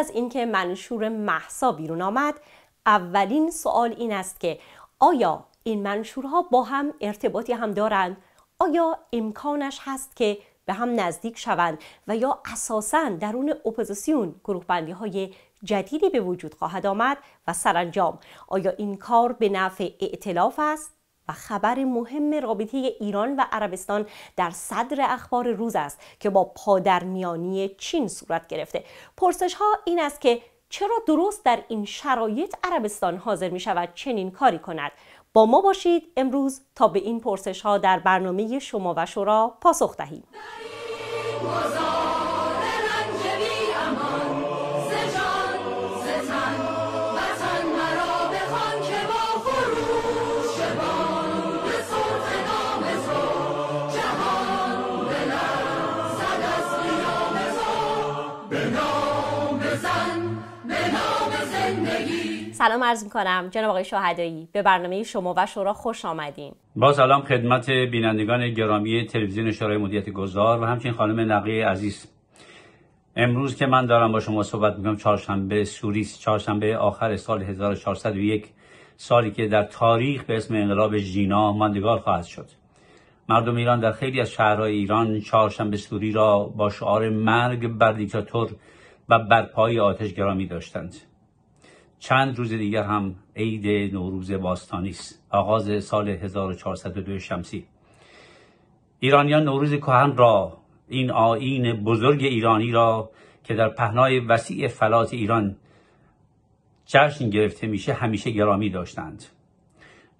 از اینکه منشور محسا بیرون آمد اولین سوال این است که آیا این منشورها با هم ارتباطی هم دارند آیا امکانش هست که به هم نزدیک شوند و یا اساسا درون اپوزیسیون گروه بندی های جدیدی به وجود خواهد آمد و سرانجام آیا این کار به نفع ائتلاف است و خبر مهم رابطه ایران و عربستان در صدر اخبار روز است که با پادرمیانی چین صورت گرفته پرسش ها این است که چرا درست در این شرایط عربستان حاضر می شود چنین کاری کند با ما باشید امروز تا به این پرسش ها در برنامه شما و شورا پاسخ دهیم سلام عرض می کنم جناب آقای شاهدایی به برنامه شما و شورا خوش آمدین با سلام خدمت بینندگان گرامی تلویزیون شورای مدیریت گذار و همچنین خانم نقی عزیز امروز که من دارم با شما صحبت میکنم چهارشنبه سوریس چهارشنبه آخر سال 1401 سالی که در تاریخ به اسم انقلاب جینا ماندگار خواهد شد مردم ایران در خیلی از شهرهای ایران چهارشنبه سوری را با شعار مرگ بر دیکتاتور و برپای آتش گرامی داشتند چند روز دیگر هم عید نوروز باستانی است آغاز سال 1402 شمسی ایرانیان نوروز کهن را این آیین بزرگ ایرانی را که در پهنای وسیع فلات ایران جشن گرفته میشه همیشه گرامی داشتند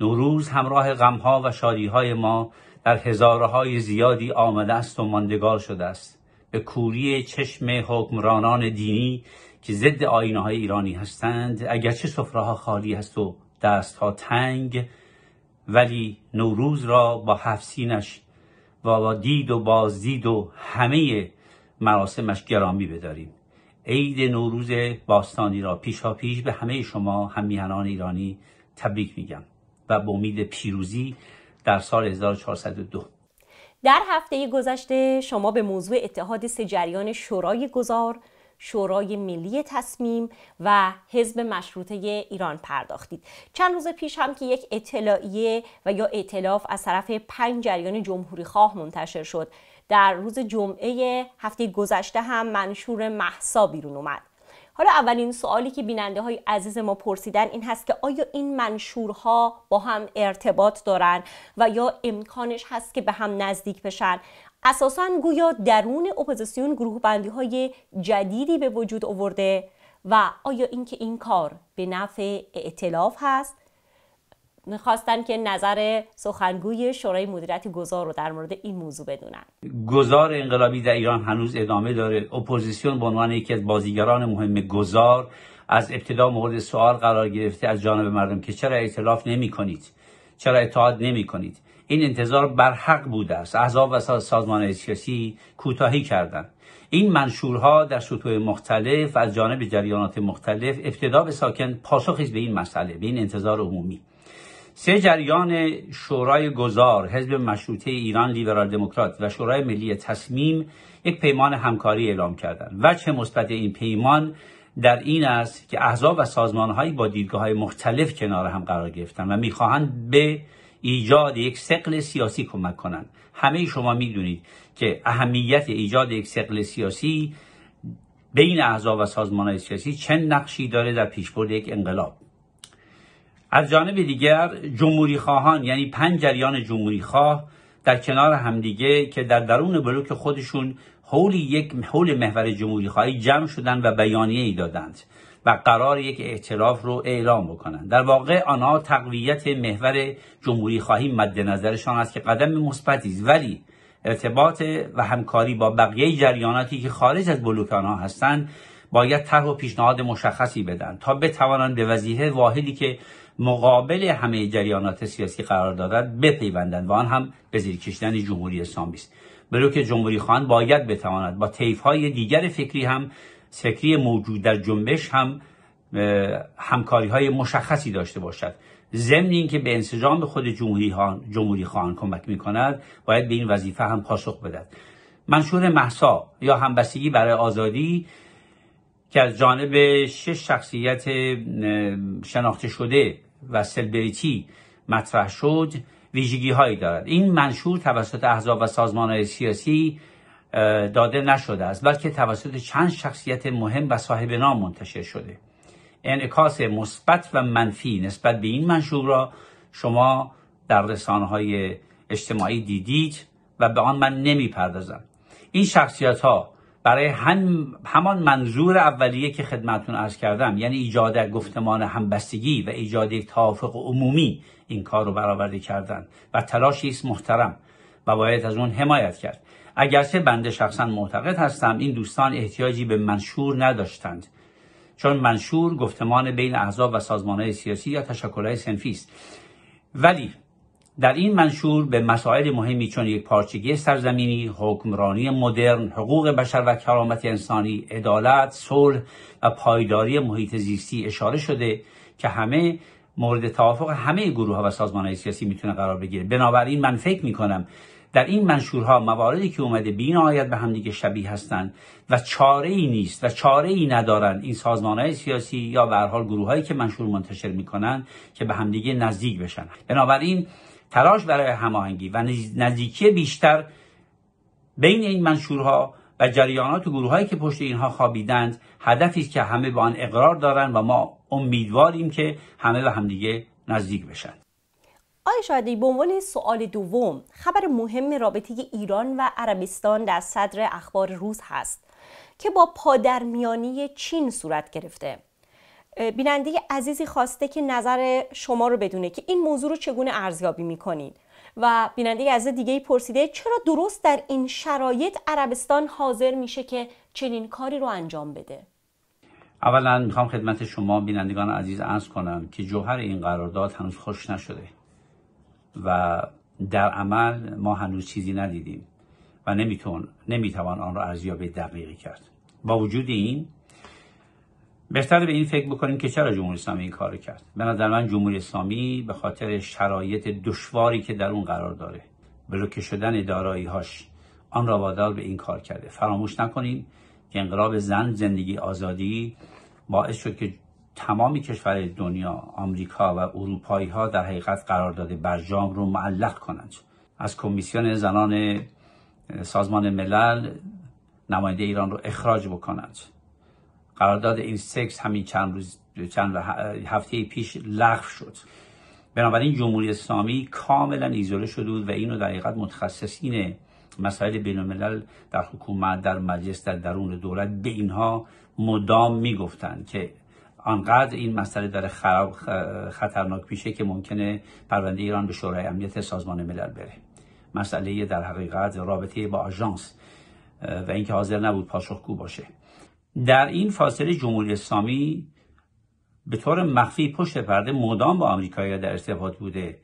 نوروز همراه غمها و شادیهای ما در هزارهای زیادی آمده است و ماندگار شده است به کوری چشم حکمرانان دینی که ضد آینه های ایرانی هستند اگرچه سفره ها خالی هست و دست ها تنگ ولی نوروز را با هفسینش و با دید و بازدید و همه مراسمش گرامی بداریم عید نوروز باستانی را پیشا پیش به همه شما همیهنان ایرانی تبریک میگم و به امید پیروزی در سال 1402 در هفته گذشته شما به موضوع اتحاد سه جریان شورای گذار شورای ملی تصمیم و حزب مشروطه ایران پرداختید چند روز پیش هم که یک اطلاعیه و یا اطلاف از طرف پنج جریان جمهوری خواه منتشر شد در روز جمعه هفته گذشته هم منشور محسا بیرون اومد حالا اولین سوالی که بیننده های عزیز ما پرسیدن این هست که آیا این منشورها با هم ارتباط دارند و یا امکانش هست که به هم نزدیک بشن اساسا گویا درون اپوزیسیون گروه بندی های جدیدی به وجود آورده و آیا اینکه این کار به نفع اعتلاف هست میخواستن که نظر سخنگوی شورای مدیریت گذار رو در مورد این موضوع بدونن گزار انقلابی در ایران هنوز ادامه داره اپوزیسیون به عنوان یکی از بازیگران مهم گذار از ابتدا مورد سوال قرار گرفته از جانب مردم که چرا اعتلاف نمی کنید چرا اتحاد نمی کنید این انتظار برحق بوده است احزاب و سازمان سیاسی کوتاهی کردند این منشورها در سطوح مختلف و از جانب جریانات مختلف ابتدا به ساکن پاسخی به این مسئله به این انتظار عمومی سه جریان شورای گذار حزب مشروطه ایران لیبرال دموکرات و شورای ملی تصمیم یک پیمان همکاری اعلام کردند وجه مثبت این پیمان در این است که احزاب و سازمانهایی با دیدگاه های مختلف کنار هم قرار گرفتند و میخواهند به ایجاد یک سقل سیاسی کمک کنند همه شما میدونید که اهمیت ایجاد یک سقل سیاسی بین اعضا و سازمانهای سیاسی چه نقشی داره در پیشبرد یک انقلاب از جانب دیگر جمهوری خواهان یعنی پنج جریان جمهوری خواه در کنار همدیگه که در درون بلوک خودشون حول یک حول محور جمهوری خواهی جمع شدن و بیانیه ای دادند و قرار یک اعتراف رو اعلام بکنند در واقع آنها تقویت محور جمهوری خواهی مد نظرشان است که قدم مثبتی است ولی ارتباط و همکاری با بقیه جریاناتی که خارج از بلوک آنها هستند باید طرح و پیشنهاد مشخصی بدن تا بتوانند به وظیفه واحدی که مقابل همه جریانات سیاسی قرار دارد بپیوندند و آن هم به زیر کشیدن جمهوری اسلامی است بلوک جمهوری خان باید بتواند با های دیگر فکری هم سکری موجود در جنبش هم همکاری های مشخصی داشته باشد ضمن اینکه به انسجام خود جمهوری, ها، جمهوری خواهان کمک می کند باید به این وظیفه هم پاسخ بدهد منشور محسا یا همبستگی برای آزادی که از جانب شش شخصیت شناخته شده و سلبریتی مطرح شد ویژگی هایی دارد این منشور توسط احزاب و سازمان های سیاسی داده نشده است بلکه توسط چند شخصیت مهم و صاحب نام منتشر شده انعکاس مثبت و منفی نسبت به این منشور را شما در رسانه های اجتماعی دیدید و به آن من نمیپردازم این شخصیت ها برای هم همان منظور اولیه که خدمتون ارز کردم یعنی ایجاد گفتمان همبستگی و ایجاد توافق عمومی این کار رو برآورده کردن و تلاشی است محترم و باید از اون حمایت کرد اگرچه بنده شخصا معتقد هستم این دوستان احتیاجی به منشور نداشتند چون منشور گفتمان بین احزاب و سازمانهای سیاسی یا تشکلهای سنفی است ولی در این منشور به مسائل مهمی چون یک پارچگی سرزمینی، حکمرانی مدرن، حقوق بشر و کرامت انسانی، عدالت، صلح و پایداری محیط زیستی اشاره شده که همه مورد توافق همه گروه ها و سازمان سیاسی میتونه قرار بگیره بنابراین من فکر میکنم در این منشورها مواردی که اومده بین آید به همدیگه شبیه هستند و چاره ای نیست و چاره ای ندارن این سازمان های سیاسی یا به حال گروه هایی که منشور منتشر کنند که به همدیگه نزدیک بشن بنابراین تلاش برای هماهنگی و نزدیکی بیشتر بین این منشورها و جریانات و هایی که پشت اینها خوابیدند هدفی است که همه به آن اقرار دارند و ما امیدواریم که همه به همدیگه نزدیک بشن آقای شاهدی به عنوان سوال دوم خبر مهم رابطه ایران و عربستان در صدر اخبار روز هست که با پادرمیانی چین صورت گرفته بیننده عزیزی خواسته که نظر شما رو بدونه که این موضوع رو چگونه ارزیابی میکنید و بیننده عزیز دیگه پرسیده چرا درست در این شرایط عربستان حاضر میشه که چنین کاری رو انجام بده اولا میخوام خدمت شما بینندگان عزیز ارز کنم که جوهر این قرارداد هنوز خوش نشده و در عمل ما هنوز چیزی ندیدیم و نمیتون نمیتوان آن را ارزیابی دقیقی کرد با وجود این بهتر به این فکر بکنیم که چرا جمهوری اسلامی این کار کرد به نظر من جمهوری اسلامی به خاطر شرایط دشواری که در اون قرار داره بلوکه شدن دارایی هاش آن را وادار به این کار کرده فراموش نکنیم که انقلاب زن زندگی آزادی باعث شد که تمامی کشور دنیا آمریکا و اروپایی ها در حقیقت قرارداد برجام رو معلق کنند از کمیسیون زنان سازمان ملل نماینده ایران رو اخراج بکنند قرارداد این سکس همین چند روز چند هفته پیش لغو شد بنابراین جمهوری اسلامی کاملا ایزوله شده بود و اینو در حقیقت متخصصین مسائل بین الملل در حکومت در مجلس در درون دولت به اینها مدام میگفتند که آنقدر این مسئله داره خراب خطرناک پیشه که ممکنه پرونده ایران به شورای امنیت سازمان ملل بره مسئله در حقیقت رابطه با آژانس و اینکه حاضر نبود پاسخگو باشه در این فاصله جمهوری اسلامی به طور مخفی پشت پرده مدام با آمریکایی‌ها در ارتباط بوده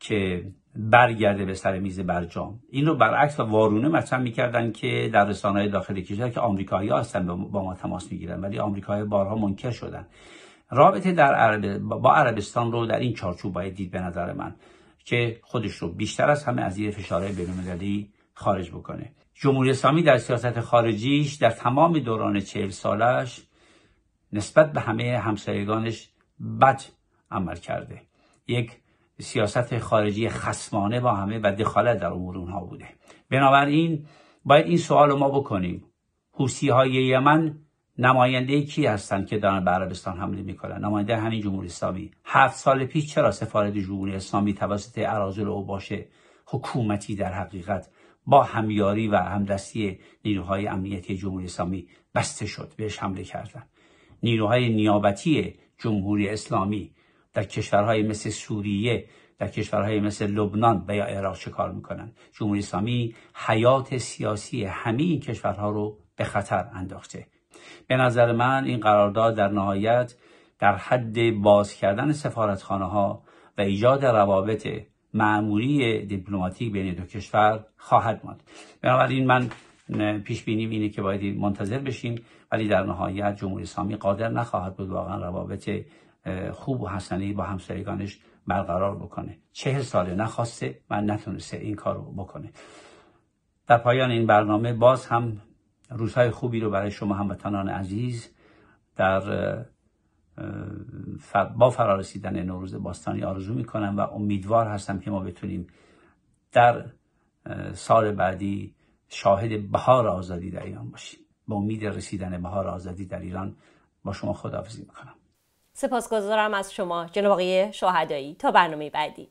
که برگرده به سر میز برجام این رو برعکس و وارونه مطرح میکردن که در رسانه‌های داخل کشور که آمریکایی هستن با ما تماس میگیرن ولی آمریکایی بارها منکر شدن رابطه در عرب... با عربستان رو در این چارچوب باید دید به نظر من که خودش رو بیشتر از همه از زیر فشارهای بین‌المللی خارج بکنه جمهوری اسلامی در سیاست خارجیش در تمام دوران چهل سالش نسبت به همه همسایگانش بد عمل کرده یک سیاست خارجی خسمانه با همه و دخالت در امور اونها بوده بنابراین باید این سوال رو ما بکنیم حوسی های یمن نماینده کی هستند که دارن به عربستان حمله میکنن نماینده همین جمهوری اسلامی هفت سال پیش چرا سفارت جمهوری اسلامی توسط اراذل باشه حکومتی در حقیقت با همیاری و همدستی نیروهای امنیتی جمهوری اسلامی بسته شد بهش حمله کردن نیروهای نیابتی جمهوری اسلامی در کشورهای مثل سوریه در کشورهای مثل لبنان و یا عراق چه کار میکنن جمهوری اسلامی حیات سیاسی همه این کشورها رو به خطر انداخته به نظر من این قرارداد در نهایت در حد باز کردن سفارتخانه ها و ایجاد روابط معمولی دیپلماتیک بین دو کشور خواهد ماند بنابراین من پیش بینی اینه که باید منتظر بشیم ولی در نهایت جمهوری اسلامی قادر نخواهد بود واقعا روابط خوب و حسنی با همسایگانش برقرار بکنه چهل ساله نخواسته و نتونسته این کار رو بکنه در پایان این برنامه باز هم روزهای خوبی رو برای شما هموطنان عزیز در با فرارسیدن نوروز باستانی آرزو میکنم و امیدوار هستم که ما بتونیم در سال بعدی شاهد بهار آزادی در ایران باشیم با امید رسیدن بهار آزادی در ایران با شما خداحافظی میکنم سپاسگزارم از شما جناب آقای شهدایی تا برنامه بعدی